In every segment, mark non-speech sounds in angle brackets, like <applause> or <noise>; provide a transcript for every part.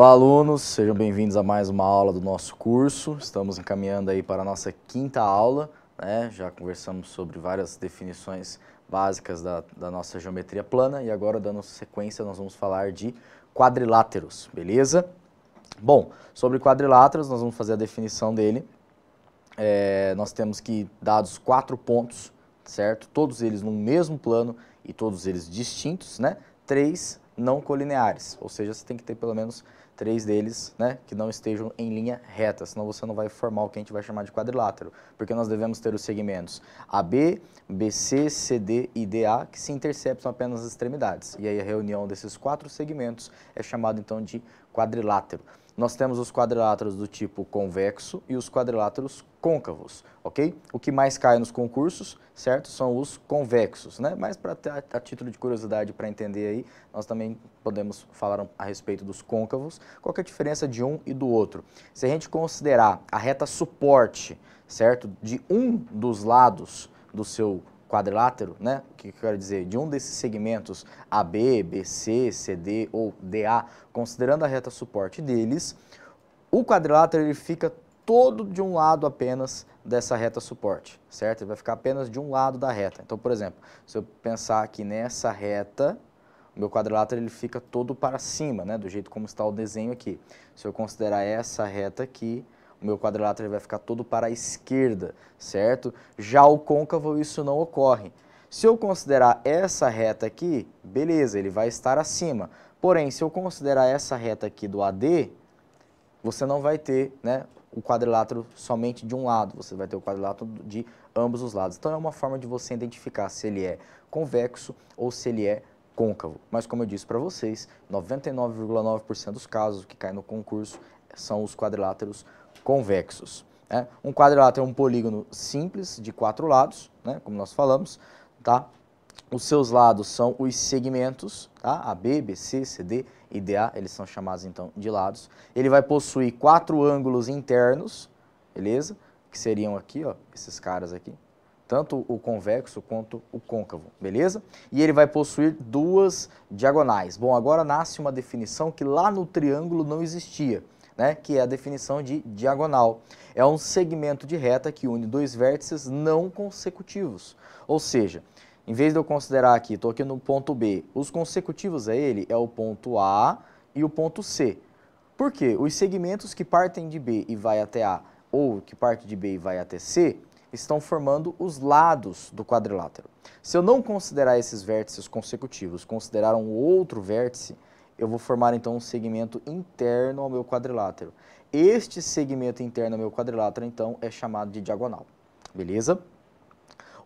Olá, alunos, sejam bem-vindos a mais uma aula do nosso curso. Estamos encaminhando aí para a nossa quinta aula, né? Já conversamos sobre várias definições básicas da, da nossa geometria plana e agora, dando sequência, nós vamos falar de quadriláteros, beleza? Bom, sobre quadriláteros, nós vamos fazer a definição dele. É, nós temos que dados quatro pontos, certo? Todos eles no mesmo plano e todos eles distintos, né? Três não colineares, ou seja, você tem que ter pelo menos três deles né, que não estejam em linha reta, senão você não vai formar o que a gente vai chamar de quadrilátero, porque nós devemos ter os segmentos AB, BC, CD e DA, que se interceptam apenas as extremidades. E aí a reunião desses quatro segmentos é chamado então de quadrilátero nós temos os quadriláteros do tipo convexo e os quadriláteros côncavos, ok? O que mais cai nos concursos, certo, são os convexos, né? Mas para a título de curiosidade, para entender aí, nós também podemos falar a respeito dos côncavos. Qual é a diferença de um e do outro? Se a gente considerar a reta suporte, certo, de um dos lados do seu quadrilátero, né? O que eu quero dizer? De um desses segmentos AB, BC, CD ou DA, considerando a reta suporte deles, o quadrilátero ele fica todo de um lado apenas dessa reta suporte, certo? Ele vai ficar apenas de um lado da reta. Então, por exemplo, se eu pensar aqui nessa reta, o meu quadrilátero ele fica todo para cima, né? Do jeito como está o desenho aqui. Se eu considerar essa reta aqui, o meu quadrilátero vai ficar todo para a esquerda, certo? Já o côncavo isso não ocorre. Se eu considerar essa reta aqui, beleza, ele vai estar acima. Porém, se eu considerar essa reta aqui do AD, você não vai ter né, o quadrilátero somente de um lado, você vai ter o quadrilátero de ambos os lados. Então é uma forma de você identificar se ele é convexo ou se ele é côncavo. Mas como eu disse para vocês, 99,9% dos casos que caem no concurso são os quadriláteros convexos. Né? Um quadrilátero é um polígono simples de quatro lados, né? como nós falamos, tá? Os seus lados são os segmentos, tá? A, B, B, C, C, D e D, A, eles são chamados então de lados. Ele vai possuir quatro ângulos internos, beleza? Que seriam aqui, ó, esses caras aqui, tanto o convexo quanto o côncavo, beleza? E ele vai possuir duas diagonais. Bom, agora nasce uma definição que lá no triângulo não existia né, que é a definição de diagonal. É um segmento de reta que une dois vértices não consecutivos. Ou seja, em vez de eu considerar aqui, estou aqui no ponto B, os consecutivos a é ele é o ponto A e o ponto C. Por quê? Os segmentos que partem de B e vai até A ou que parte de B e vai até C estão formando os lados do quadrilátero. Se eu não considerar esses vértices consecutivos, considerar um outro vértice, eu vou formar então um segmento interno ao meu quadrilátero. Este segmento interno ao meu quadrilátero, então, é chamado de diagonal, beleza?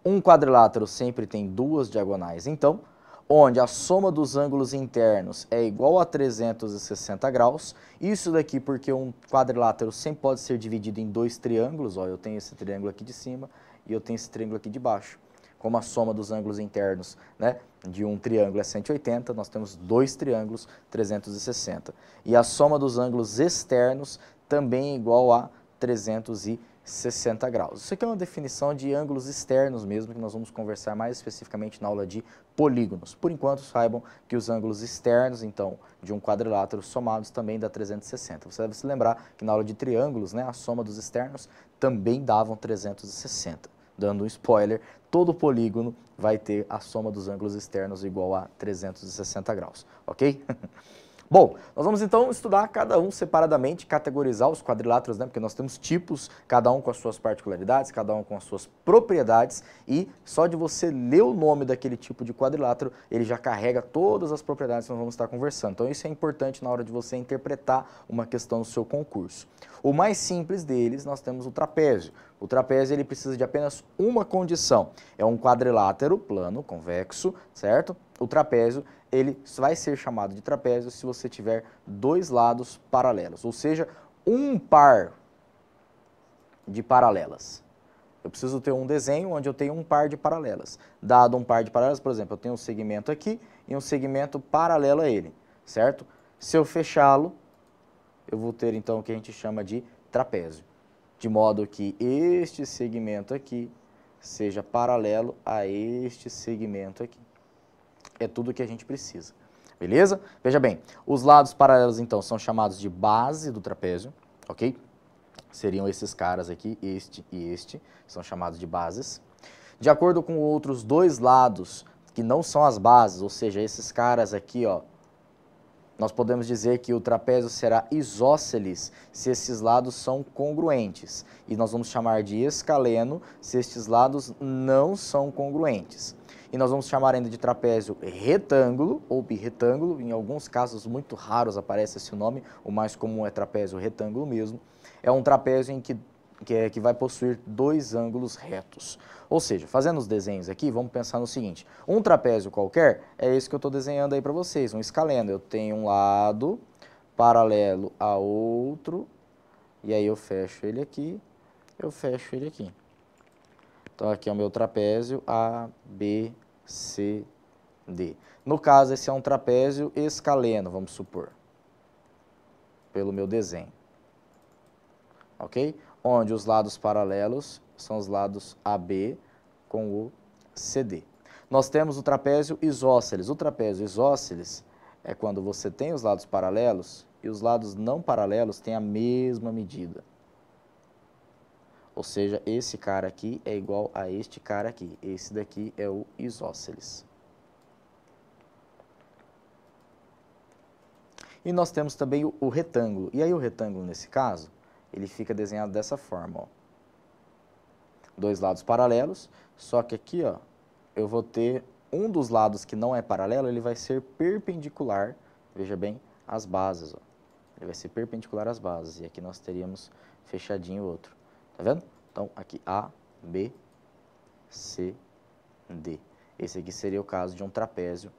Um quadrilátero sempre tem duas diagonais, então, onde a soma dos ângulos internos é igual a 360 graus. Isso daqui porque um quadrilátero sempre pode ser dividido em dois triângulos, ó, eu tenho esse triângulo aqui de cima e eu tenho esse triângulo aqui de baixo como a soma dos ângulos internos né, de um triângulo é 180, nós temos dois triângulos 360. E a soma dos ângulos externos também é igual a 360 graus. Isso aqui é uma definição de ângulos externos mesmo, que nós vamos conversar mais especificamente na aula de polígonos. Por enquanto, saibam que os ângulos externos, então, de um quadrilátero somados também dá 360. Você deve se lembrar que na aula de triângulos, né, a soma dos externos também davam 360 dando um spoiler, todo polígono vai ter a soma dos ângulos externos igual a 360 graus, ok? <laughs> Bom, nós vamos então estudar cada um separadamente, categorizar os quadriláteros, né? Porque nós temos tipos, cada um com as suas particularidades, cada um com as suas propriedades, e só de você ler o nome daquele tipo de quadrilátero, ele já carrega todas as propriedades que nós vamos estar conversando. Então isso é importante na hora de você interpretar uma questão do seu concurso. O mais simples deles, nós temos o trapézio. O trapézio ele precisa de apenas uma condição. É um quadrilátero plano, convexo, certo? O trapézio ele vai ser chamado de trapézio se você tiver dois lados paralelos, ou seja, um par de paralelas. Eu preciso ter um desenho onde eu tenho um par de paralelas. Dado um par de paralelas, por exemplo, eu tenho um segmento aqui e um segmento paralelo a ele, certo? Se eu fechá-lo, eu vou ter então o que a gente chama de trapézio. De modo que este segmento aqui seja paralelo a este segmento aqui é tudo o que a gente precisa. Beleza? Veja bem, os lados paralelos, então, são chamados de base do trapézio, ok? Seriam esses caras aqui, este e este, são chamados de bases. De acordo com outros dois lados, que não são as bases, ou seja, esses caras aqui, ó, nós podemos dizer que o trapézio será isósceles se esses lados são congruentes. E nós vamos chamar de escaleno se estes lados não são congruentes e nós vamos chamar ainda de trapézio retângulo ou birretângulo, em alguns casos muito raros aparece esse nome, o mais comum é trapézio retângulo mesmo. É um trapézio em que que, é, que vai possuir dois ângulos retos. Ou seja, fazendo os desenhos aqui, vamos pensar no seguinte, um trapézio qualquer é esse que eu estou desenhando aí para vocês, um escaleno. Eu tenho um lado paralelo a outro, e aí eu fecho ele aqui, eu fecho ele aqui. Então aqui é o meu trapézio A, B, CD. No caso, esse é um trapézio escaleno, vamos supor, pelo meu desenho. Ok? Onde os lados paralelos são os lados AB com o CD. Nós temos o trapézio isósceles. O trapézio isósceles é quando você tem os lados paralelos e os lados não paralelos têm a mesma medida. Ou seja, esse cara aqui é igual a este cara aqui. Esse daqui é o isósceles. E nós temos também o, retângulo. E aí o retângulo, nesse caso, ele fica desenhado dessa forma. Ó. Dois lados paralelos, só que aqui ó, eu vou ter um dos lados que não é paralelo, ele vai ser perpendicular, veja bem, às bases. Ó. Ele vai ser perpendicular às bases. E aqui nós teríamos fechadinho o outro. Tá vendo? Então, aqui A, B, C, D. Esse aqui seria o caso de um trapézio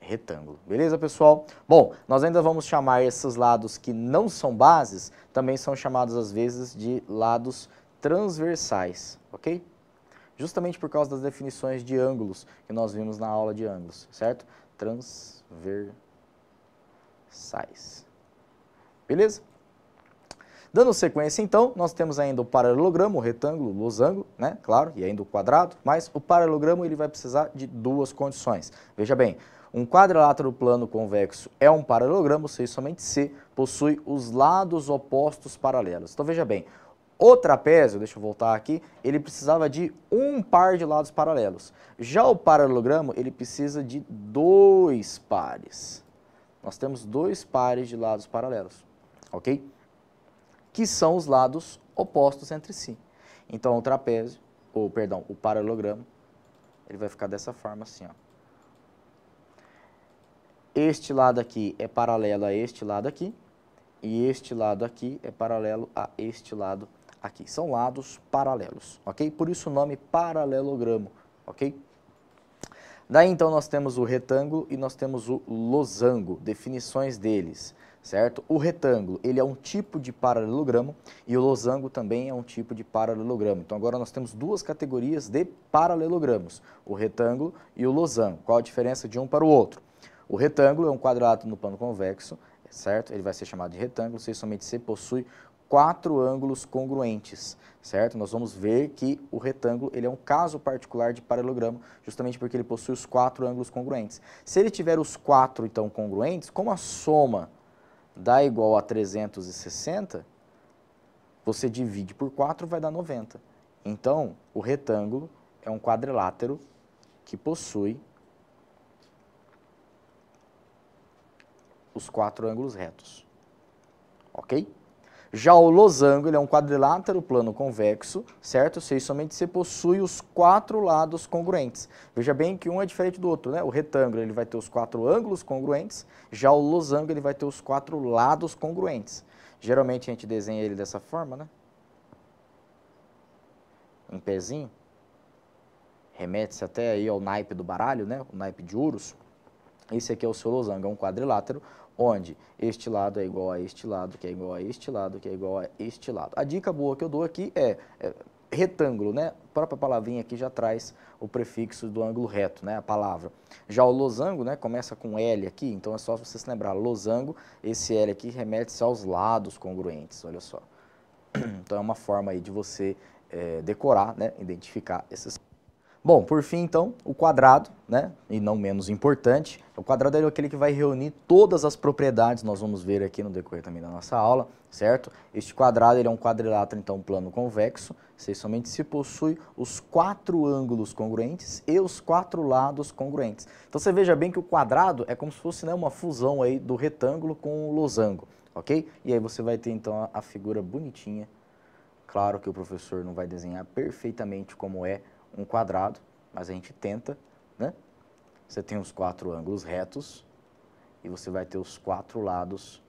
retângulo. Beleza, pessoal? Bom, nós ainda vamos chamar esses lados que não são bases, também são chamados às vezes de lados transversais, ok? Justamente por causa das definições de ângulos que nós vimos na aula de ângulos, certo? Transversais. Beleza? Dando sequência, então, nós temos ainda o paralelogramo, o retângulo, o losango, né? Claro, e ainda o quadrado, mas o paralelogramo ele vai precisar de duas condições. Veja bem, um quadrilátero plano convexo é um paralelogramo se somente se possui os lados opostos paralelos. Então veja bem, o trapézio, deixa eu voltar aqui, ele precisava de um par de lados paralelos. Já o paralelogramo, ele precisa de dois pares. Nós temos dois pares de lados paralelos, ok? que são os lados opostos entre si. Então, o trapézio, ou perdão, o paralelogramo, ele vai ficar dessa forma assim, ó. Este lado aqui é paralelo a este lado aqui, e este lado aqui é paralelo a este lado aqui. São lados paralelos, ok? Por isso o nome paralelogramo, ok? Daí então nós temos o retângulo e nós temos o losango, definições deles certo? O retângulo, ele é um tipo de paralelogramo e o losango também é um tipo de paralelogramo. Então agora nós temos duas categorias de paralelogramos, o retângulo e o losango. Qual a diferença de um para o outro? O retângulo é um quadrado no plano convexo, certo? Ele vai ser chamado de retângulo se somente se possui quatro ângulos congruentes, certo? Nós vamos ver que o retângulo ele é um caso particular de paralelogramo, justamente porque ele possui os quatro ângulos congruentes. Se ele tiver os quatro, então, congruentes, como a soma dá igual a 360, você divide por 4, vai dar 90. Então, o retângulo é um quadrilátero que possui os quatro ângulos retos. Ok? Já o losango ele é um quadrilátero plano convexo, certo? Se somente se possui os quatro lados congruentes. Veja bem que um é diferente do outro, né? O retângulo ele vai ter os quatro ângulos congruentes, já o losango ele vai ter os quatro lados congruentes. Geralmente a gente desenha ele dessa forma, né? Em pezinho. Remete-se até aí ao naipe do baralho, né? O naipe de ouros. Esse aqui é o seu losango, é um quadrilátero onde este lado é igual a este lado, que é igual a este lado, que é igual a este lado. A dica boa que eu dou aqui é, é retângulo, né? A própria palavrinha aqui já traz o prefixo do ângulo reto, né? A palavra. Já o losango, né? Começa com L aqui, então é só você se lembrar. Losango, esse L aqui remete-se aos lados congruentes, olha só. <clears throat> Então é uma forma aí de você é, decorar, né? Identificar esses... Bom, por fim, então, o quadrado, né, e não menos importante, o quadrado é aquele que vai reunir todas as propriedades, nós vamos ver aqui no decorrer também da nossa aula, certo? Este quadrado ele é um quadrilátero, então, plano convexo, se somente se possui os quatro ângulos congruentes e os quatro lados congruentes. Então, você veja bem que o quadrado é como se fosse né, uma fusão aí do retângulo com o losango, ok? E aí você vai ter, então, a figura bonitinha, claro que o professor não vai desenhar perfeitamente como é, um quadrado, mas a gente tenta, né? Você tem os quatro ângulos retos e você vai ter os quatro lados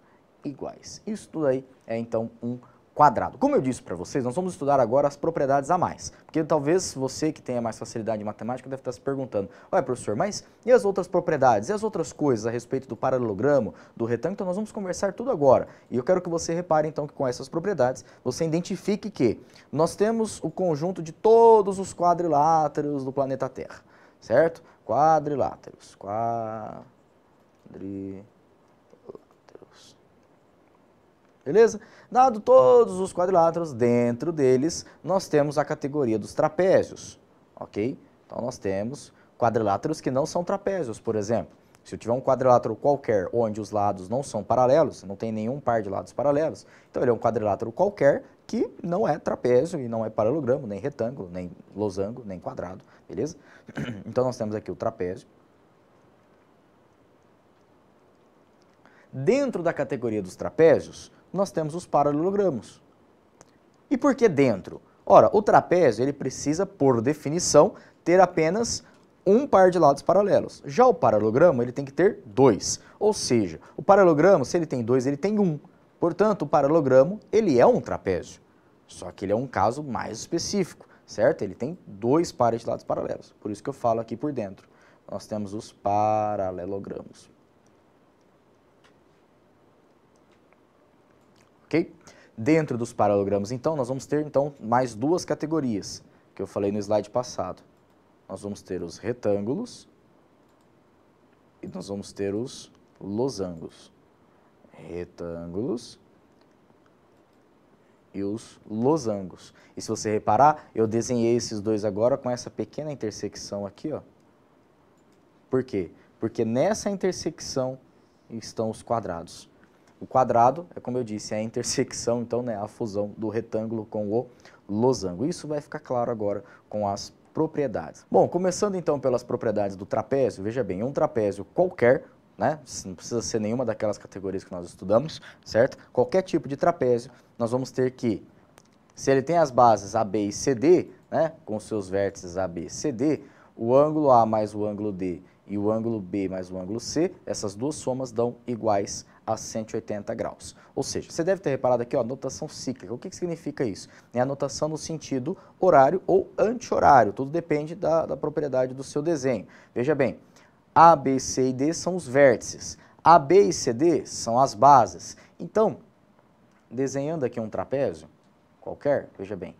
iguais. Isso tudo aí é então um quadrado. Como eu disse para vocês, nós vamos estudar agora as propriedades a mais, porque talvez você que tenha mais facilidade em matemática deve estar se perguntando, ué professor, mas e as outras propriedades, e as outras coisas a respeito do paralelogramo, do retângulo, então nós vamos conversar tudo agora. E eu quero que você repare então que com essas propriedades você identifique que nós temos o conjunto de todos os quadriláteros do planeta Terra, certo? Quadriláteros, quadriláteros Beleza? Dado todos os quadriláteros, dentro deles nós temos a categoria dos trapézios, ok? Então nós temos quadriláteros que não são trapézios, por exemplo. Se eu tiver um quadrilátero qualquer onde os lados não são paralelos, não tem nenhum par de lados paralelos, então ele é um quadrilátero qualquer que não é trapézio e não é paralelogramo, nem retângulo, nem losango, nem quadrado, beleza? <clears throat> Então nós temos aqui o trapézio. Dentro da categoria dos trapézios, nós temos os paralelogramos. E por que dentro? Ora, o trapézio ele precisa, por definição, ter apenas um par de lados paralelos. Já o paralelogramo ele tem que ter dois. Ou seja, o paralelogramo, se ele tem dois, ele tem um. Portanto, o paralelogramo ele é um trapézio. Só que ele é um caso mais específico, certo? Ele tem dois pares de lados paralelos. Por isso que eu falo aqui por dentro. Nós temos os paralelogramos. ok? Dentro dos paralelogramos. então, nós vamos ter então mais duas categorias, que eu falei no slide passado. Nós vamos ter os retângulos e nós vamos ter os losangos. Retângulos e os losangos. E se você reparar, eu desenhei esses dois agora com essa pequena intersecção aqui, ó. Por quê? Porque nessa intersecção estão os quadrados. O quadrado, é como eu disse, é a intersecção, então, né, a fusão do retângulo com o losango. Isso vai ficar claro agora com as propriedades. Bom, começando então pelas propriedades do trapézio, veja bem, é um trapézio qualquer, né, não precisa ser nenhuma daquelas categorias que nós estudamos, certo? Qualquer tipo de trapézio, nós vamos ter que, se ele tem as bases AB e CD, né, com seus vértices AB e CD, o ângulo A mais o ângulo D e o ângulo B mais o ângulo C, essas duas somas dão iguais a 180 graus. Ou seja, você deve ter reparado aqui, ó, notação cíclica. O que, que significa isso? É a notação no sentido horário ou anti-horário, tudo depende da, da propriedade do seu desenho. Veja bem, A, B, C e D são os vértices, A, B e C, D são as bases. Então, desenhando aqui um trapézio qualquer, veja bem,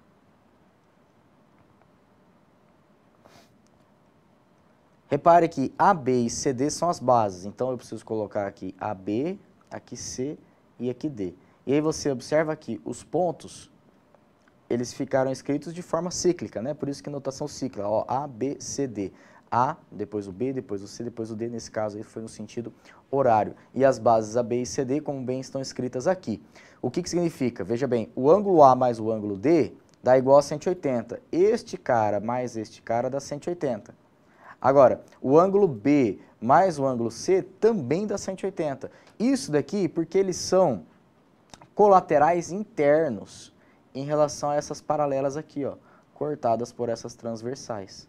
Repare que AB e CD são as bases, então eu preciso colocar aqui AB, aqui C e aqui D. E aí você observa que os pontos, eles ficaram escritos de forma cíclica, né? Por isso que notação cíclica, ó, A, B, C, D. A, depois o B, depois o C, depois o D, nesse caso aí foi no sentido horário. E as bases A, B e C, D, como bem estão escritas aqui. O que, que significa? Veja bem, o ângulo A mais o ângulo D dá igual a 180. Este cara mais este cara dá 180. Agora, o ângulo B mais o ângulo C também dá 180. Isso daqui porque eles são colaterais internos em relação a essas paralelas aqui, ó, cortadas por essas transversais.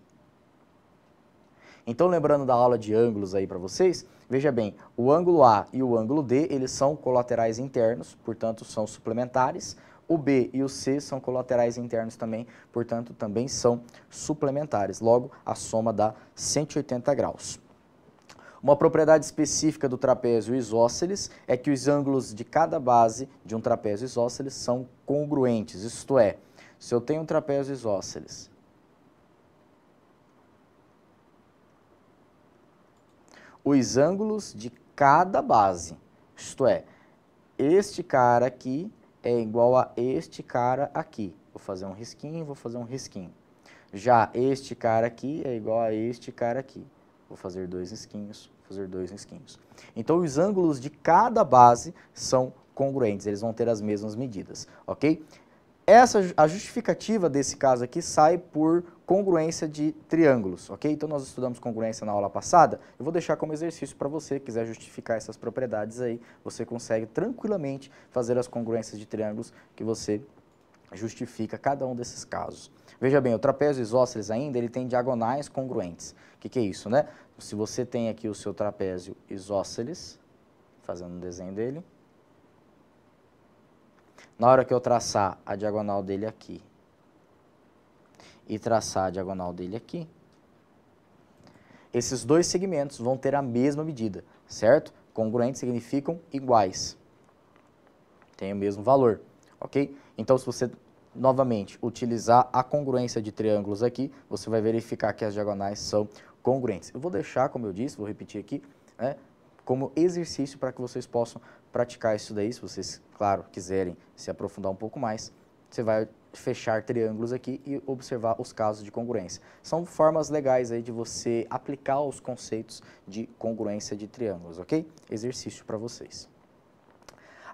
Então, lembrando da aula de ângulos aí para vocês, veja bem, o ângulo A e o ângulo D, eles são colaterais internos, portanto, são suplementares. O B e o C são colaterais internos também, portanto, também são suplementares. Logo, a soma dá 180 graus. Uma propriedade específica do trapézio isósceles é que os ângulos de cada base de um trapézio isósceles são congruentes, isto é, se eu tenho um trapézio isósceles os ângulos de cada base, isto é, este cara aqui é igual a este cara aqui. Vou fazer um risquinho, vou fazer um risquinho. Já este cara aqui é igual a este cara aqui. Vou fazer dois risquinhos, fazer dois risquinhos. Então, os ângulos de cada base são congruentes, eles vão ter as mesmas medidas, ok? Essa, a justificativa desse caso aqui sai por congruência de triângulos, ok? Então nós estudamos congruência na aula passada, eu vou deixar como exercício para você, quiser justificar essas propriedades aí, você consegue tranquilamente fazer as congruências de triângulos que você justifica cada um desses casos. Veja bem, o trapézio isósceles ainda, ele tem diagonais congruentes. O que, que é isso, né? Se você tem aqui o seu trapézio isósceles, fazendo um desenho dele, na hora que eu traçar a diagonal dele aqui e traçar a diagonal dele aqui, esses dois segmentos vão ter a mesma medida, certo? Congruentes significam iguais, tem o mesmo valor, ok? Então, se você, novamente, utilizar a congruência de triângulos aqui, você vai verificar que as diagonais são congruentes. Eu vou deixar, como eu disse, vou repetir aqui, né, como exercício para que vocês possam praticar isso daí, se vocês, claro, quiserem se aprofundar um pouco mais, você vai fechar triângulos aqui e observar os casos de congruência. São formas legais aí de você aplicar os conceitos de congruência de triângulos, ok? Exercício para vocês.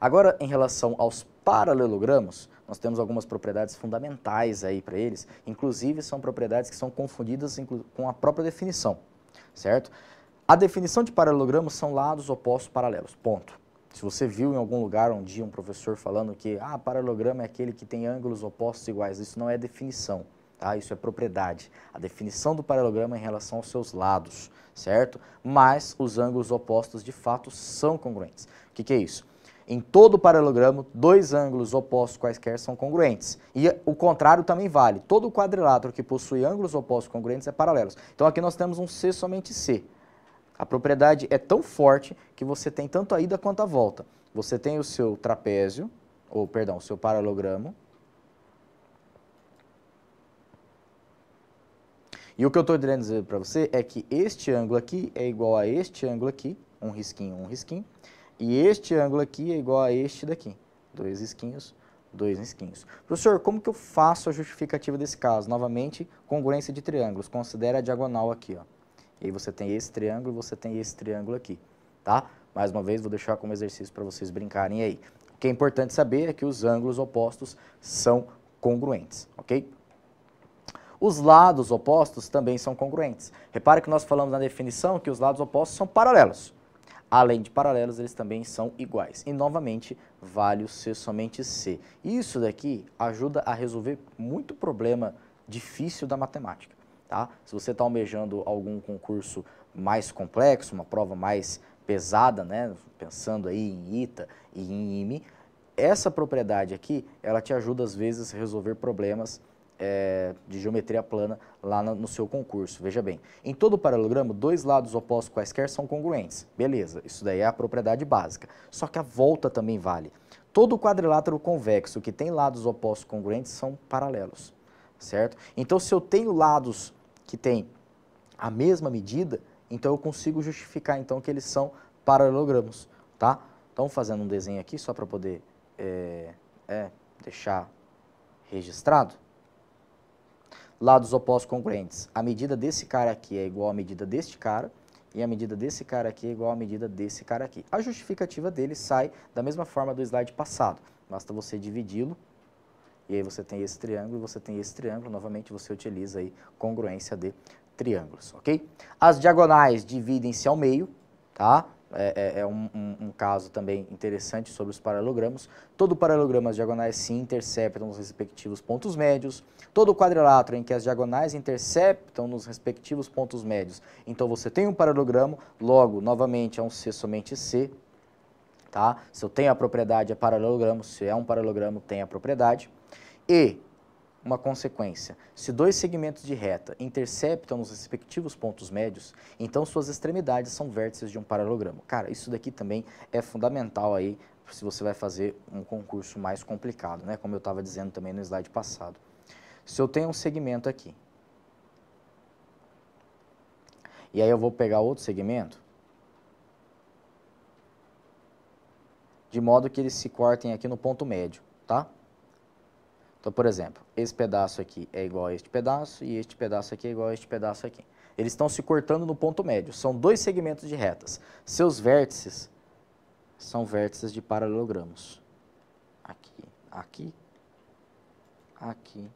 Agora, em relação aos paralelogramos, nós temos algumas propriedades fundamentais aí para eles, inclusive são propriedades que são confundidas com a própria definição, certo? A definição de paralelogramos são lados opostos paralelos, ponto. Se você viu em algum lugar um dia um professor falando que ah, paralelograma é aquele que tem ângulos opostos iguais, isso não é definição, tá? Isso é propriedade. A definição do paralelograma é em relação aos seus lados, certo? Mas os ângulos opostos de fato são congruentes. O que, que é isso? Em todo paralelogramo, dois ângulos opostos quaisquer são congruentes. E o contrário também vale. Todo quadrilátero que possui ângulos opostos congruentes é paralelo Então aqui nós temos um C somente C. A propriedade é tão forte que você tem tanto a ida quanto a volta. Você tem o seu trapézio, ou perdão, o seu paralelogramo. E o que eu estou querendo dizer para você é que este ângulo aqui é igual a este ângulo aqui, um risquinho, um risquinho, e este ângulo aqui é igual a este daqui, dois risquinhos, dois risquinhos. Professor, como que eu faço a justificativa desse caso? Novamente, congruência de triângulos, considera a diagonal aqui, ó. E aí você tem esse triângulo, você tem esse triângulo aqui, tá? Mais uma vez, vou deixar como exercício para vocês brincarem aí. O que é importante saber é que os ângulos opostos são congruentes, ok? Os lados opostos também são congruentes. Repare que nós falamos na definição que os lados opostos são paralelos. Além de paralelos, eles também são iguais. E, novamente, vale o ser somente C. Isso daqui ajuda a resolver muito problema difícil da matemática. Tá? Se você está almejando algum concurso mais complexo, uma prova mais pesada, né? pensando aí em ITA e em IME, essa propriedade aqui, ela te ajuda às vezes a resolver problemas é, de geometria plana lá no, no seu concurso. Veja bem, em todo paralelogramo, dois lados opostos quaisquer são congruentes. Beleza, isso daí é a propriedade básica. Só que a volta também vale. Todo quadrilátero convexo que tem lados opostos congruentes são paralelos, certo? Então, se eu tenho lados que tem a mesma medida, então eu consigo justificar então que eles são paralelogramos, tá? Então fazendo um desenho aqui só para poder é, é, deixar registrado. Lados opostos congruentes. A medida desse cara aqui é igual à medida deste cara e a medida desse cara aqui é igual à medida desse cara aqui. A justificativa dele sai da mesma forma do slide passado. Basta você dividi-lo e aí você tem esse triângulo, e você tem esse triângulo, novamente você utiliza aí congruência de triângulos, ok? As diagonais dividem-se ao meio, tá? É, é, é um, um, um, caso também interessante sobre os paralelogramos. Todo paralelograma as diagonais se interceptam nos respectivos pontos médios. Todo quadrilátero em que as diagonais interceptam nos respectivos pontos médios. Então você tem um paralelogramo, logo, novamente, é um C somente C. Tá? Se eu tenho a propriedade é paralelogramo, se é um paralelogramo, tem a propriedade e uma consequência. Se dois segmentos de reta interceptam nos respectivos pontos médios, então suas extremidades são vértices de um paralelogramo. Cara, isso daqui também é fundamental aí se você vai fazer um concurso mais complicado, né? Como eu estava dizendo também no slide passado. Se eu tenho um segmento aqui, e aí eu vou pegar outro segmento, de modo que eles se cortem aqui no ponto médio, tá? Então, por exemplo, esse pedaço aqui é igual a este pedaço e este pedaço aqui é igual a este pedaço aqui. Eles estão se cortando no ponto médio. São dois segmentos de retas. Seus vértices são vértices de paralelogramos. Aqui, aqui, aqui,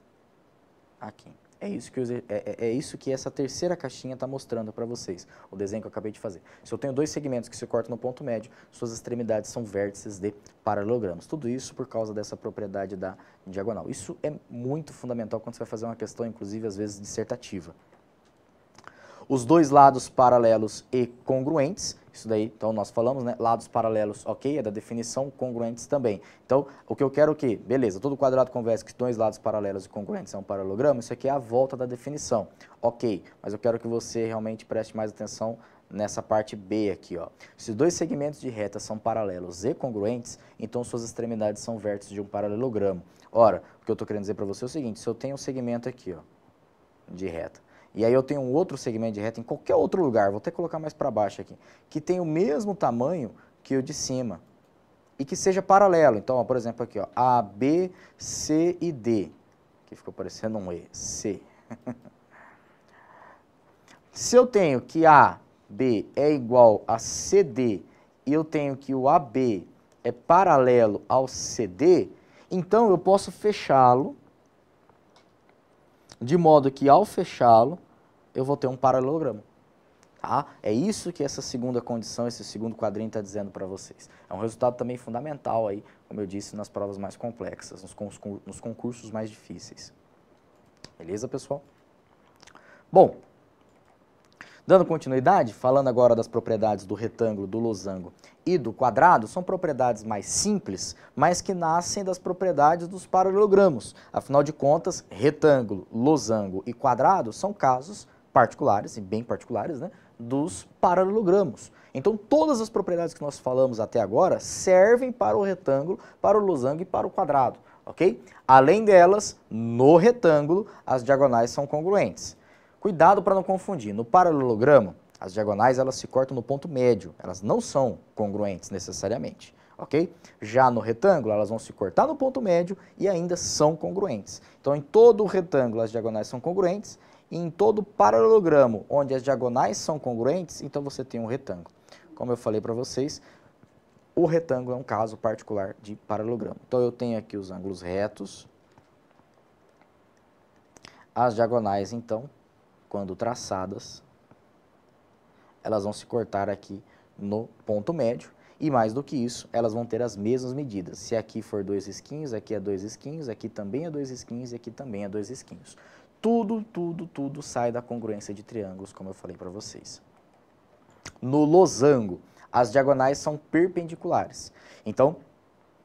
aqui. É isso que, eu, é, é, é isso que essa terceira caixinha está mostrando para vocês, o desenho que eu acabei de fazer. Se eu tenho dois segmentos que se cortam no ponto médio, suas extremidades são vértices de paralelogramos. Tudo isso por causa dessa propriedade da diagonal. Isso é muito fundamental quando você vai fazer uma questão, inclusive, às vezes dissertativa os dois lados paralelos e congruentes. Isso daí, então nós falamos, né? Lados paralelos, ok? É da definição, congruentes também. Então, o que eu quero é que, beleza, todo quadrado conversa que dois lados paralelos e congruentes é um paralelogramo, isso aqui é a volta da definição, ok? Mas eu quero que você realmente preste mais atenção nessa parte B aqui, ó. Se dois segmentos de reta são paralelos e congruentes, então suas extremidades são vértices de um paralelogramo. Ora, o que eu estou querendo dizer para você é o seguinte, se eu tenho um segmento aqui, ó, de reta, e aí eu tenho um outro segmento de reta em qualquer outro lugar, vou até colocar mais para baixo aqui, que tem o mesmo tamanho que o de cima e que seja paralelo. Então, ó, por exemplo, aqui, ó, A, B, C e D, que ficou parecendo um E, C. <laughs> Se eu tenho que A, B é igual a CD e eu tenho que o AB é paralelo ao CD, então eu posso fechá-lo de modo que ao fechá-lo, eu vou ter um paralelogramo. Tá? É isso que essa segunda condição, esse segundo quadrinho está dizendo para vocês. É um resultado também fundamental aí, como eu disse, nas provas mais complexas, nos, nos concursos mais difíceis. Beleza, pessoal? Bom, Dando continuidade, falando agora das propriedades do retângulo, do losango e do quadrado, são propriedades mais simples, mas que nascem das propriedades dos paralelogramos. Afinal de contas, retângulo, losango e quadrado são casos particulares, e bem particulares, né, dos paralelogramos. Então, todas as propriedades que nós falamos até agora servem para o retângulo, para o losango e para o quadrado, ok? Além delas, no retângulo, as diagonais são congruentes. Cuidado para não confundir. No paralelogramo, as diagonais elas se cortam no ponto médio, elas não são congruentes necessariamente, ok? Já no retângulo, elas vão se cortar no ponto médio e ainda são congruentes. Então, em todo o retângulo, as diagonais são congruentes, e em todo o paralelogramo, onde as diagonais são congruentes, então você tem um retângulo. Como eu falei para vocês, o retângulo é um caso particular de paralelogramo. Então, eu tenho aqui os ângulos retos, as diagonais, então, quando traçadas, elas vão se cortar aqui no ponto médio. E mais do que isso, elas vão ter as mesmas medidas. Se aqui for dois esquinhos aqui é dois esquinhos aqui também é dois esquinhos e aqui também é dois esquinhos Tudo, tudo, tudo sai da congruência de triângulos, como eu falei para vocês. No losango, as diagonais são perpendiculares. Então,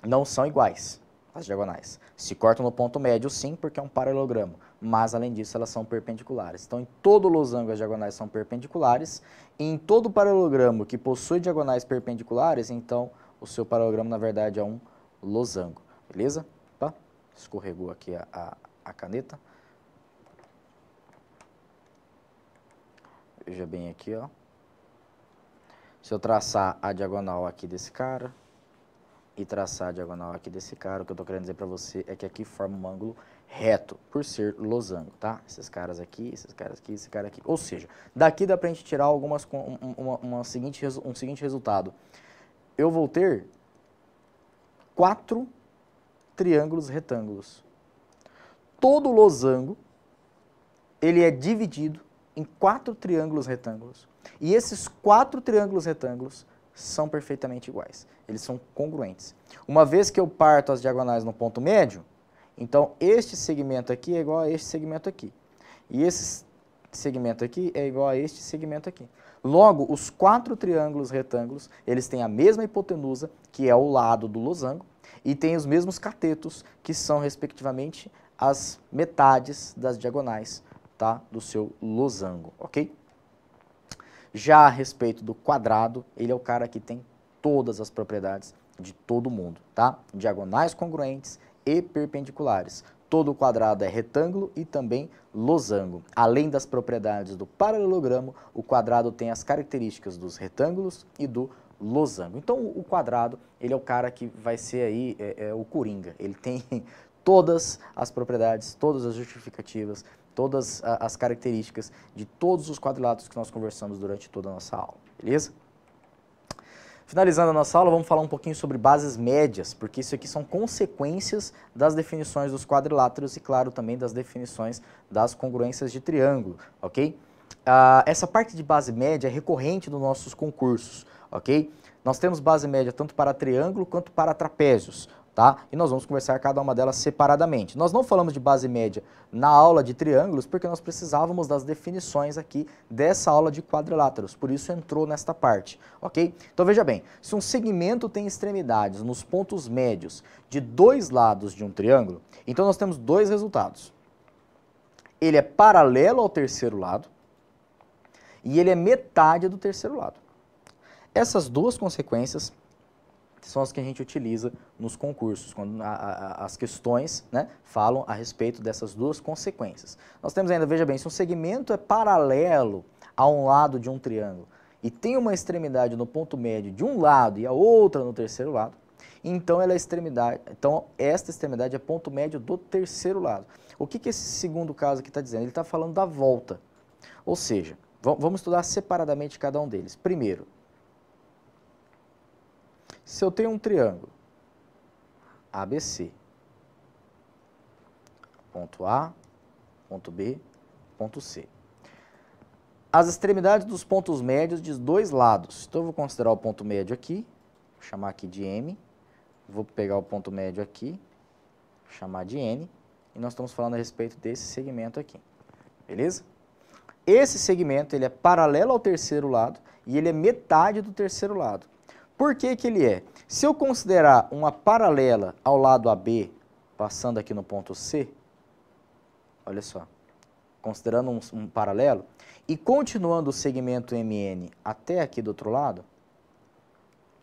não são iguais as diagonais. Se cortam no ponto médio, sim, porque é um paralelogramo mas além disso elas são perpendiculares. Então, em todo losango as diagonais são perpendiculares, e em todo paralelogramo que possui diagonais perpendiculares, então o seu paralelogramo na verdade é um losango, beleza? Opa, escorregou aqui a, a, a caneta. Veja bem aqui, ó. Se eu traçar a diagonal aqui desse cara e traçar a diagonal aqui desse cara, o que eu estou querendo dizer para você é que aqui forma um ângulo reto, por ser losango, tá? Esses caras aqui, esses caras aqui, esse cara aqui. Ou seja, daqui dá pra gente tirar algumas, um, uma, uma seguinte, um seguinte resultado. Eu vou ter quatro triângulos retângulos. Todo losango, ele é dividido em quatro triângulos retângulos. E esses quatro triângulos retângulos são perfeitamente iguais. Eles são congruentes. Uma vez que eu parto as diagonais no ponto médio, então, este segmento aqui é igual a este segmento aqui. E esse segmento aqui é igual a este segmento aqui. Logo, os quatro triângulos retângulos, eles têm a mesma hipotenusa, que é o lado do losango, e têm os mesmos catetos, que são, respectivamente, as metades das diagonais tá, do seu losango, ok? Já a respeito do quadrado, ele é o cara que tem todas as propriedades de todo mundo, tá? Diagonais congruentes, e perpendiculares. Todo o quadrado é retângulo e também losango. Além das propriedades do paralelogramo, o quadrado tem as características dos retângulos e do losango. Então o quadrado, ele é o cara que vai ser aí é, é, o coringa. Ele tem <laughs> todas as propriedades, todas as justificativas, todas as características de todos os quadriláteros que nós conversamos durante toda a nossa aula. Beleza? Finalizando a nossa aula, vamos falar um pouquinho sobre bases médias, porque isso aqui são consequências das definições dos quadriláteros e, claro, também das definições das congruências de triângulo, ok? Ah, essa parte de base média é recorrente nos nossos concursos, ok? Nós temos base média tanto para triângulo quanto para trapézios, tá? E nós vamos conversar cada uma delas separadamente. Nós não falamos de base média na aula de triângulos porque nós precisávamos das definições aqui dessa aula de quadriláteros, por isso entrou nesta parte, ok? Então veja bem, se um segmento tem extremidades nos pontos médios de dois lados de um triângulo, então nós temos dois resultados. Ele é paralelo ao terceiro lado e ele é metade do terceiro lado. Essas duas consequências que são as que a gente utiliza nos concursos, quando a, a, as questões né, falam a respeito dessas duas consequências. Nós temos ainda, veja bem, se um segmento é paralelo a um lado de um triângulo e tem uma extremidade no ponto médio de um lado e a outra no terceiro lado, então ela é extremidade, então esta extremidade é ponto médio do terceiro lado. O que, que esse segundo caso aqui está dizendo? Ele está falando da volta. Ou seja, vamos estudar separadamente cada um deles. Primeiro, se eu tenho um triângulo ABC, ponto A, ponto B, ponto C. As extremidades dos pontos médios de dois lados. Então, eu vou considerar o ponto médio aqui, vou chamar aqui de M, vou pegar o ponto médio aqui, chamar de N, e nós estamos falando a respeito desse segmento aqui, beleza? Esse segmento ele é paralelo ao terceiro lado e ele é metade do terceiro lado. Por que, que ele é? Se eu considerar uma paralela ao lado AB, passando aqui no ponto C, olha só, considerando um, um paralelo, e continuando o segmento MN até aqui do outro lado,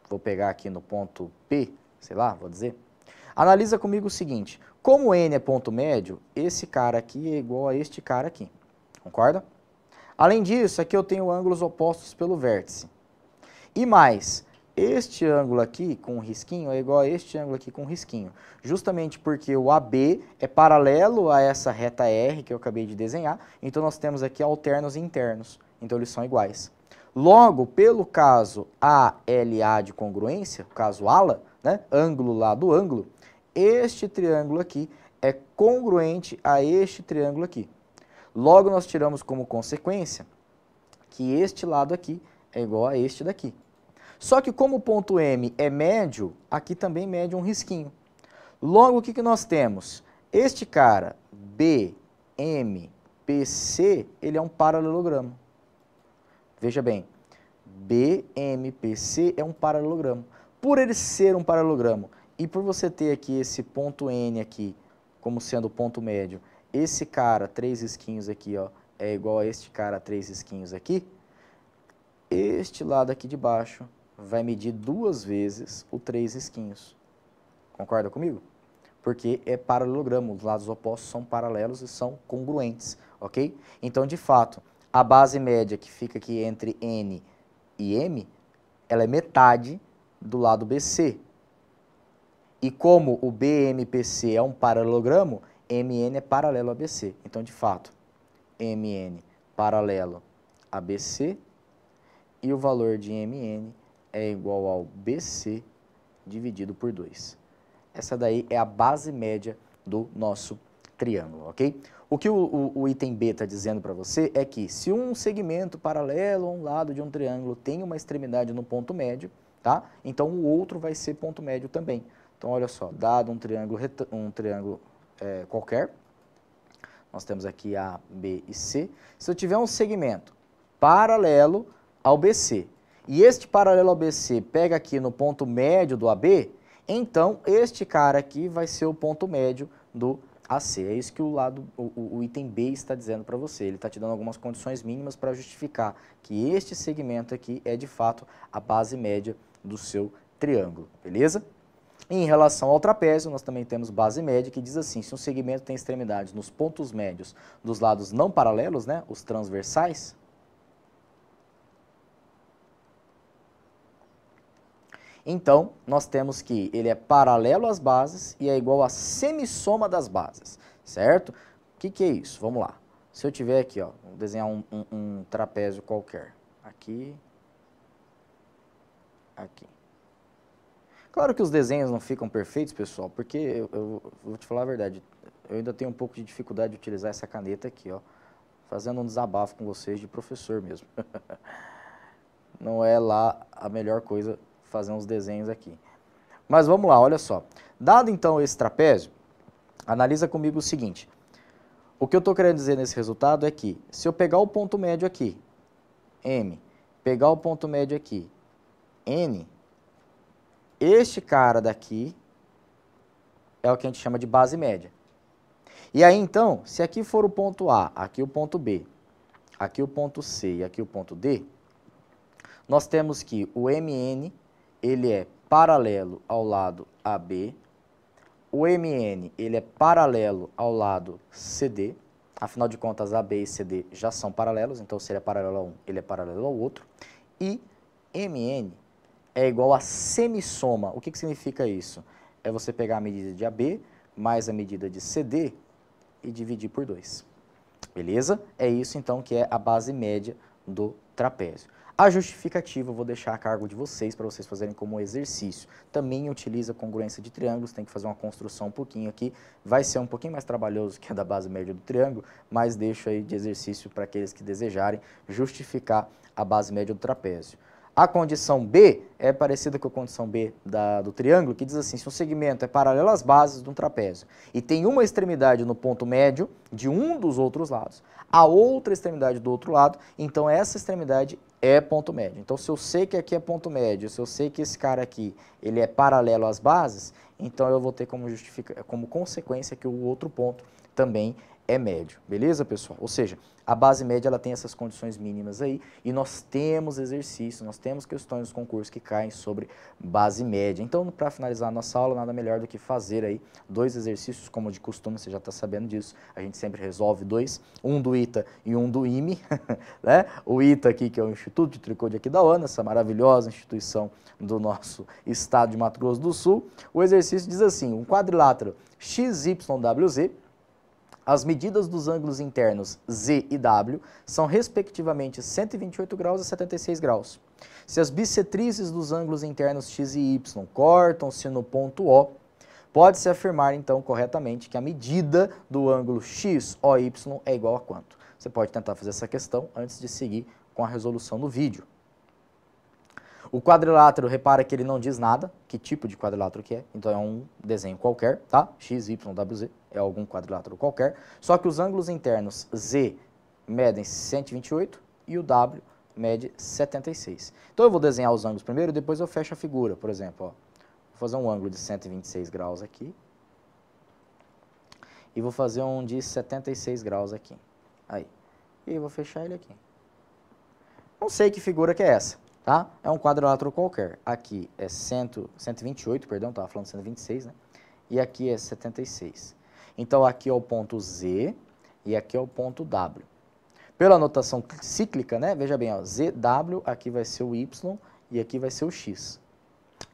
vou pegar aqui no ponto P, sei lá, vou dizer, analisa comigo o seguinte, como N é ponto médio, esse cara aqui é igual a este cara aqui, concorda? Além disso, aqui eu tenho ângulos opostos pelo vértice. E mais, este ângulo aqui com um risquinho é igual a este ângulo aqui com um risquinho, justamente porque o AB é paralelo a essa reta R que eu acabei de desenhar, então nós temos aqui alternos internos, então eles são iguais. Logo, pelo caso ALA de congruência, caso ALA, né, ângulo lá do ângulo, este triângulo aqui é congruente a este triângulo aqui. Logo, nós tiramos como consequência que este lado aqui é igual a este daqui. Só que como o ponto M é médio, aqui também mede um risquinho. Logo, o que, que nós temos? Este cara, BMPC, ele é um paralelogramo. Veja bem, BMPC é um paralelogramo. Por ele ser um paralelogramo e por você ter aqui esse ponto N aqui como sendo o ponto médio, esse cara, três risquinhos aqui, ó, é igual a este cara, três risquinhos aqui, este lado aqui de baixo vai medir duas vezes o três esquinhos. Concorda comigo? Porque é paralelogramo, os lados opostos são paralelos e são congruentes, ok? Então, de fato, a base média que fica aqui entre N e M, ela é metade do lado BC. E como o BMPC é um paralelogramo, MN é paralelo a BC. Então, de fato, MN paralelo a BC e o valor de MN é igual ao BC dividido por 2. Essa daí é a base média do nosso triângulo, ok? O que o, o, o item B está dizendo para você é que se um segmento paralelo a um lado de um triângulo tem uma extremidade no ponto médio, tá? Então o outro vai ser ponto médio também. Então olha só, dado um triângulo, um triângulo é, qualquer, nós temos aqui A, B e C. Se eu tiver um segmento paralelo ao BC e este paralelo ABC pega aqui no ponto médio do AB, então este cara aqui vai ser o ponto médio do AC. É isso que o, lado, o, o item B está dizendo para você. Ele está te dando algumas condições mínimas para justificar que este segmento aqui é de fato a base média do seu triângulo, beleza? Em relação ao trapézio, nós também temos base média, que diz assim, se um segmento tem extremidades nos pontos médios dos lados não paralelos, né, os transversais, Então, nós temos que ele é paralelo às bases e é igual à semissoma das bases, certo? O que, que é isso? Vamos lá. Se eu tiver aqui, ó, vou desenhar um, um, um trapézio qualquer. Aqui, aqui. Claro que os desenhos não ficam perfeitos, pessoal, porque eu, eu, vou te falar a verdade, eu ainda tenho um pouco de dificuldade de utilizar essa caneta aqui, ó, fazendo um desabafo com vocês de professor mesmo. <laughs> não é lá a melhor coisa fazer uns desenhos aqui. Mas vamos lá, olha só. Dado então esse trapézio, analisa comigo o seguinte. O que eu estou querendo dizer nesse resultado é que, se eu pegar o ponto médio aqui, M, pegar o ponto médio aqui, N, este cara daqui é o que a gente chama de base média. E aí, então, se aqui for o ponto A, aqui o ponto B, aqui o ponto C e aqui o ponto D, nós temos que o MN ele é paralelo ao lado AB, o MN ele é paralelo ao lado CD, afinal de contas AB e CD já são paralelos, então se ele é paralelo a um, ele é paralelo ao outro, e MN é igual a semissoma. O que, que significa isso? É você pegar a medida de AB mais a medida de CD e dividir por 2. Beleza? É isso então que é a base média do trapézio. A justificativa eu vou deixar a cargo de vocês, para vocês fazerem como exercício. Também utiliza congruência de triângulos, tem que fazer uma construção um pouquinho aqui. Vai ser um pouquinho mais trabalhoso que a da base média do triângulo, mas deixo aí de exercício para aqueles que desejarem justificar a base média do trapézio. A condição B é parecida com a condição B da, do triângulo, que diz assim, se um segmento é paralelo às bases de um trapézio e tem uma extremidade no ponto médio de um dos outros lados, a outra extremidade do outro lado, então essa extremidade é ponto médio. Então, se eu sei que aqui é ponto médio, se eu sei que esse cara aqui ele é paralelo às bases, então eu vou ter como, como consequência que o outro ponto também é médio. Beleza, pessoal? Ou seja, a base média ela tem essas condições mínimas aí e nós temos exercícios, nós temos questões nos concursos que caem sobre base média. Então, para finalizar a nossa aula, nada melhor do que fazer aí dois exercícios, como de costume, você já está sabendo disso. A gente sempre resolve dois, um do ITA e um do IME, <laughs> né? O ITA aqui, que é o Instituto Instituto de Tricô de Aquidauana, essa maravilhosa instituição do nosso estado de Mato Grosso do Sul, o exercício diz assim, um quadrilátero XYWZ, as medidas dos ângulos internos Z e W são respectivamente 128 graus e 76 graus. Se as bissetrizes dos ângulos internos X e Y cortam-se no ponto O, pode-se afirmar então corretamente que a medida do ângulo X, Y é igual a quanto? Você pode tentar fazer essa questão antes de seguir com a resolução do vídeo. O quadrilátero, repara que ele não diz nada, que tipo de quadrilátero que é, então é um desenho qualquer, tá? X, Y, W, Z, é algum quadrilátero qualquer, só que os ângulos internos Z medem 128 e o W mede 76. Então eu vou desenhar os ângulos primeiro, depois eu fecho a figura, por exemplo, ó. Vou fazer um ângulo de 126 graus aqui e vou fazer um de 76 graus aqui, aí. E eu vou fechar ele aqui. Não sei que figura que é essa, tá? É um quadrilátero qualquer. Aqui é cento, 128, perdão, estava falando 126, né? E aqui é 76. Então, aqui é o ponto Z e aqui é o ponto W. Pela notação cíclica, né? Veja bem, ó, ZW, aqui vai ser o Y e aqui vai ser o X.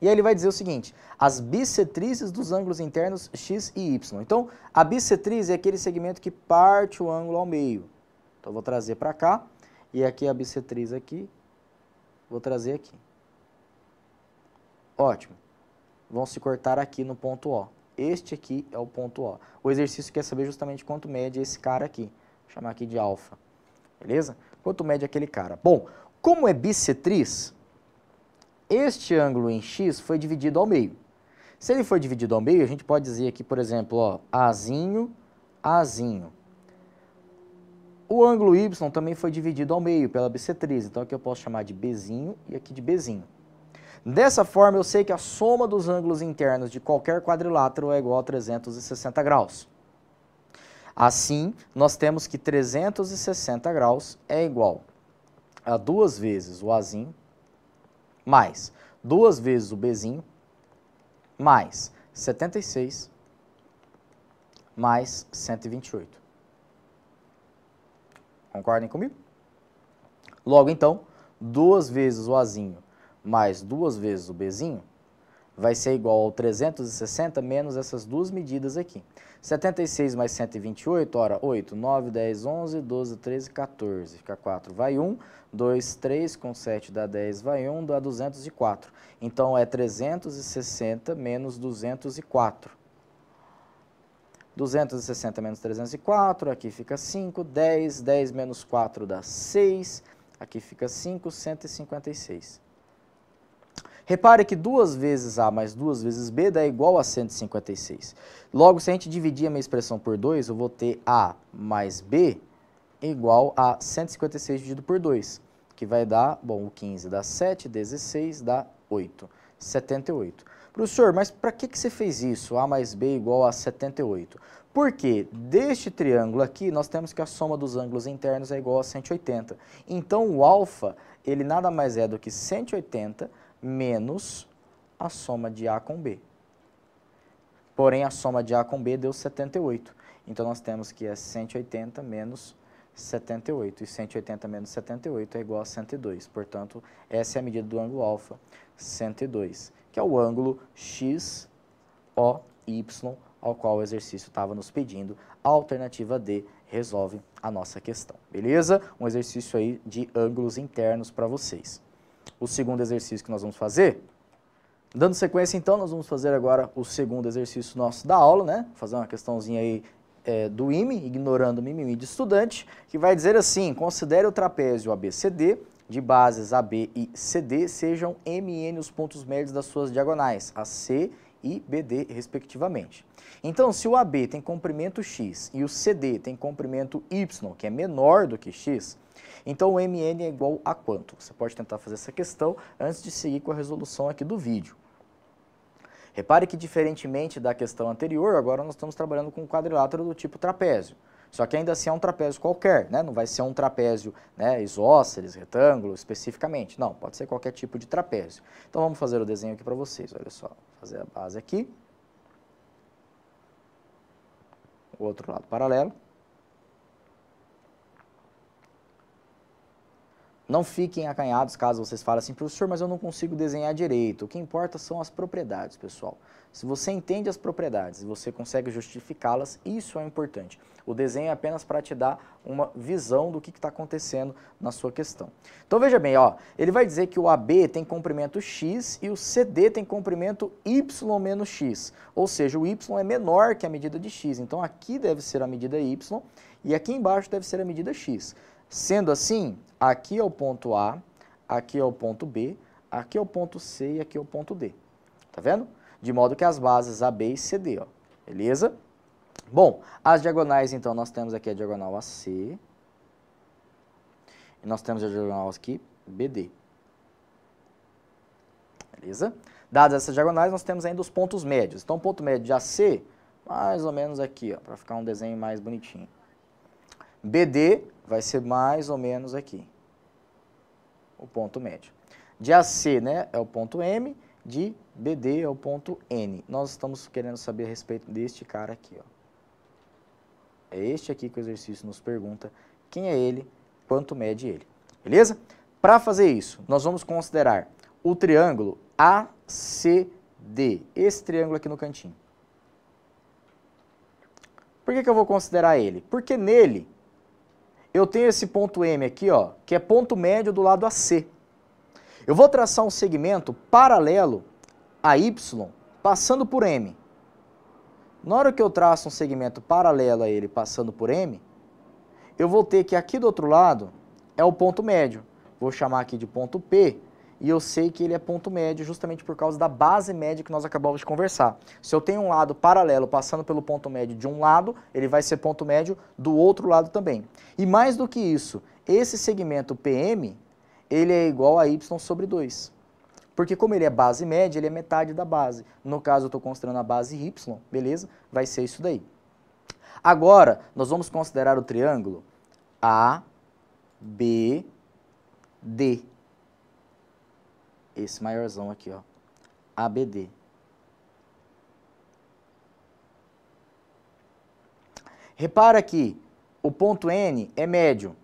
E aí ele vai dizer o seguinte, as bissetrizes dos ângulos internos x e y. Então, a bissetriz é aquele segmento que parte o ângulo ao meio. Então, eu vou trazer para cá e aqui a bissetriz aqui, vou trazer aqui. Ótimo. Vão se cortar aqui no ponto O. Este aqui é o ponto O. O exercício quer saber justamente quanto mede esse cara aqui. Vou chamar aqui de alfa. Beleza? Quanto mede aquele cara? Bom, como é bissetriz, este ângulo em X foi dividido ao meio. Se ele foi dividido ao meio, a gente pode dizer aqui, por exemplo, ó, Azinho, Azinho. O ângulo Y também foi dividido ao meio pela bissetriz, então aqui eu posso chamar de Bzinho e aqui de Bzinho. Dessa forma, eu sei que a soma dos ângulos internos de qualquer quadrilátero é igual a 360 graus. Assim, nós temos que 360 graus é igual a duas vezes o Azinho, mais duas vezes o Bzinho, mais 76, mais 128. Concordem comigo? Logo, então, duas vezes o Azinho mais duas vezes o Bzinho vai ser igual ao 360 menos essas duas medidas aqui. 76 mais 128, ora, 8, 9, 10, 11, 12, 13, 14. Fica 4, vai 1. 2, 3, com 7 dá 10, vai 1, dá 204. Então, é 360 menos 204. 260 menos 304, aqui fica 5, 10, 10 menos 4 dá 6, aqui fica 5, 156. Repare que 2 vezes A mais 2 vezes B dá igual a 156. Logo, se a gente dividir a minha expressão por 2, eu vou ter A mais B igual a 156 dividido por 2, que vai dar, bom, o 15 dá 7, 16 dá 8, 78. Professor, mas para que, que você fez isso? A mais B igual a 78. Porque deste triângulo aqui, nós temos que a soma dos ângulos internos é igual a 180. Então, o alfa, ele nada mais é do que 180 menos a soma de A com B. Porém, a soma de A com B deu 78. Então, nós temos que é 180 menos 78. E 180 menos 78 é igual a 102. Portanto, essa é a medida do ângulo alfa, 102 que é o ângulo XOY, ao qual o exercício estava nos pedindo. A alternativa D resolve a nossa questão, beleza? Um exercício aí de ângulos internos para vocês. O segundo exercício que nós vamos fazer, dando sequência então, nós vamos fazer agora o segundo exercício nosso da aula, né? Fazer uma questãozinha aí é, do IME, ignorando o mimimi de estudante, que vai dizer assim, considere o trapézio ABCD de bases AB e CD sejam MN os pontos médios das suas diagonais, AC e BD, respectivamente. Então, se o AB tem comprimento x e o CD tem comprimento y, que é menor do que x, então o MN é igual a quanto? Você pode tentar fazer essa questão antes de seguir com a resolução aqui do vídeo. Repare que, diferentemente da questão anterior, agora nós estamos trabalhando com um quadrilátero do tipo trapézio. Só que ainda assim é um trapézio qualquer, né? não vai ser um trapézio né, isósceles, retângulo especificamente, não, pode ser qualquer tipo de trapézio. Então vamos fazer o desenho aqui para vocês, olha só, fazer a base aqui, o outro lado paralelo, Não fiquem acanhados caso vocês falem assim, professor, mas eu não consigo desenhar direito. O que importa são as propriedades, pessoal. Se você entende as propriedades e você consegue justificá-las, isso é importante. O desenho é apenas para te dar uma visão do que está acontecendo na sua questão. Então veja bem, ó, ele vai dizer que o AB tem comprimento x e o CD tem comprimento y menos x, ou seja, o y é menor que a medida de x, então aqui deve ser a medida y e aqui embaixo deve ser a medida x. Sendo assim, aqui é o ponto A, aqui é o ponto B, aqui é o ponto C e aqui é o ponto D. Tá vendo? De modo que as bases A, B e CD, ó. Beleza? Bom, as diagonais, então, nós temos aqui a diagonal AC. E nós temos a diagonal aqui, BD. Beleza? Dadas essas diagonais, nós temos ainda os pontos médios. Então, o ponto médio de AC, mais ou menos aqui, ó, para ficar um desenho mais bonitinho. BD, vai ser mais ou menos aqui, o ponto médio. De AC né, é o ponto M, de BD é o ponto N. Nós estamos querendo saber a respeito deste cara aqui. Ó. É este aqui que o exercício nos pergunta quem é ele, quanto mede ele. Beleza? Para fazer isso, nós vamos considerar o triângulo ACD, esse triângulo aqui no cantinho. Por que, que eu vou considerar ele? Porque nele eu tenho esse ponto M aqui, ó, que é ponto médio do lado AC. Eu vou traçar um segmento paralelo a Y passando por M. Na hora que eu traço um segmento paralelo a ele passando por M, eu vou ter que aqui do outro lado é o ponto médio. Vou chamar aqui de ponto P e eu sei que ele é ponto médio justamente por causa da base média que nós acabamos de conversar. Se eu tenho um lado paralelo passando pelo ponto médio de um lado, ele vai ser ponto médio do outro lado também. E mais do que isso, esse segmento PM, ele é igual a y sobre 2. Porque como ele é base média, ele é metade da base. No caso, eu estou considerando a base y, beleza? Vai ser isso daí. Agora, nós vamos considerar o triângulo ABD. B, D esse maiorzão aqui, ó, ABD. Repara que o ponto N é médio,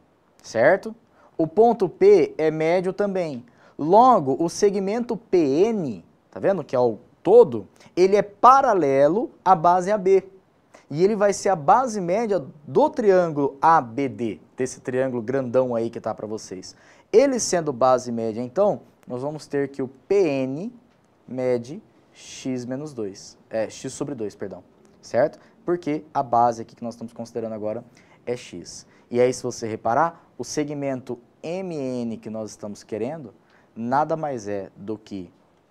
certo? O ponto P é médio também. Logo, o segmento PN, tá vendo que é o todo, ele é paralelo à base AB. E ele vai ser a base média do triângulo ABD, desse triângulo grandão aí que tá para vocês. Ele sendo base média, então, nós vamos ter que o Pn mede x menos 2, é, x sobre 2, perdão, certo? Porque a base aqui que nós estamos considerando agora é x. E aí, se você reparar, o segmento mn que nós estamos querendo nada mais é do que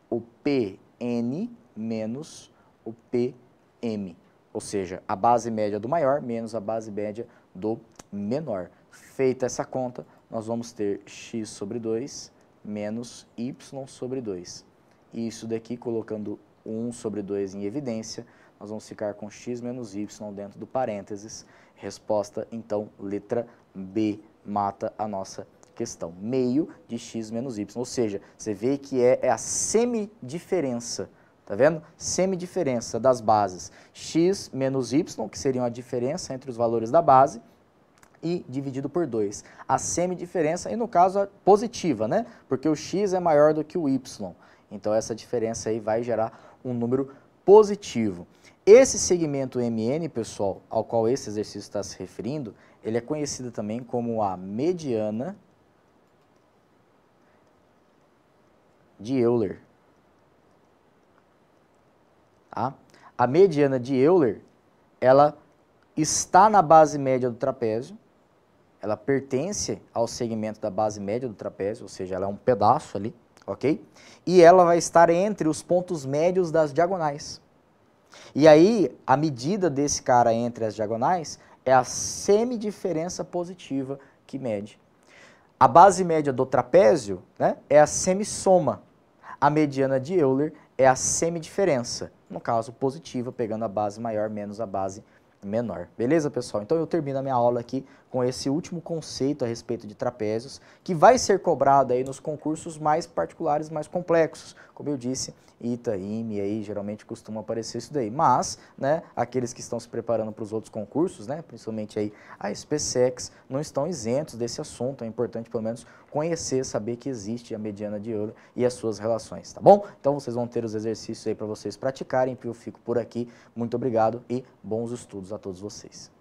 o Pn menos o Pm, ou seja, a base média do maior menos a base média do menor. Feita essa conta, nós vamos ter x sobre 2 menos y sobre 2. E isso daqui, colocando 1 sobre 2 em evidência, nós vamos ficar com x menos y dentro do parênteses. Resposta, então, letra B mata a nossa questão. Meio de x menos y, ou seja, você vê que é, é a semidiferença, tá vendo? Semidiferença das bases. x menos y, que seria a diferença entre os valores da base, e dividido por 2. A semidiferença, e no caso a positiva, né? Porque o x é maior do que o y. Então essa diferença aí vai gerar um número positivo. Esse segmento MN, pessoal, ao qual esse exercício está se referindo, ele é conhecido também como a mediana de Euler. Tá? A mediana de Euler, ela está na base média do trapézio, ela pertence ao segmento da base média do trapézio, ou seja, ela é um pedaço ali, ok? E ela vai estar entre os pontos médios das diagonais. E aí, a medida desse cara entre as diagonais é a semidiferença positiva que mede. A base média do trapézio né, é a semissoma. A mediana de Euler é a semidiferença, no caso positiva, pegando a base maior menos a base menor. Beleza, pessoal? Então eu termino a minha aula aqui com esse último conceito a respeito de trapézios, que vai ser cobrado aí nos concursos mais particulares, mais complexos. Como eu disse, ITA, IME aí geralmente costuma aparecer isso daí. Mas, né, aqueles que estão se preparando para os outros concursos, né, principalmente aí a SPSEX, não estão isentos desse assunto. É importante pelo menos conhecer, saber que existe a mediana de ouro e as suas relações, tá bom? Então vocês vão ter os exercícios aí para vocês praticarem. Eu fico por aqui. Muito obrigado e bons estudos a todos vocês.